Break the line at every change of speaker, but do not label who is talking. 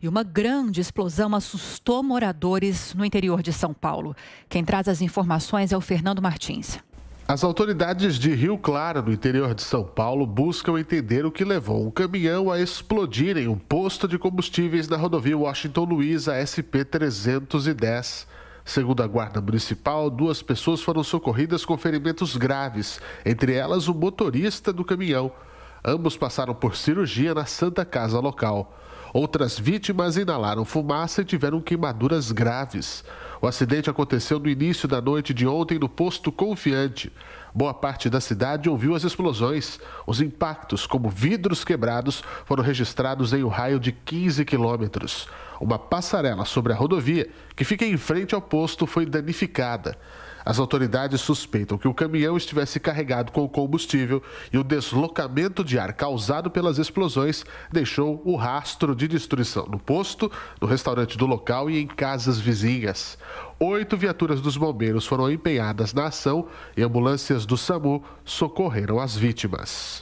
e uma grande explosão assustou moradores no interior de São Paulo. Quem traz as informações é o Fernando Martins.
As autoridades de Rio Claro, no interior de São Paulo, buscam entender o que levou um caminhão a explodir em um posto de combustíveis na rodovia Washington Luiz, SP-310. Segundo a Guarda Municipal, duas pessoas foram socorridas com ferimentos graves, entre elas o motorista do caminhão. Ambos passaram por cirurgia na Santa Casa local. Outras vítimas inalaram fumaça e tiveram queimaduras graves. O acidente aconteceu no início da noite de ontem no posto Confiante. Boa parte da cidade ouviu as explosões. Os impactos, como vidros quebrados, foram registrados em um raio de 15 quilômetros. Uma passarela sobre a rodovia, que fica em frente ao posto, foi danificada. As autoridades suspeitam que o caminhão estivesse carregado com combustível e o deslocamento de ar causado pelas explosões deixou o rastro de destruição no posto, no restaurante do local e em casas vizinhas. Oito viaturas dos bombeiros foram empenhadas na ação e ambulâncias do SAMU socorreram as vítimas.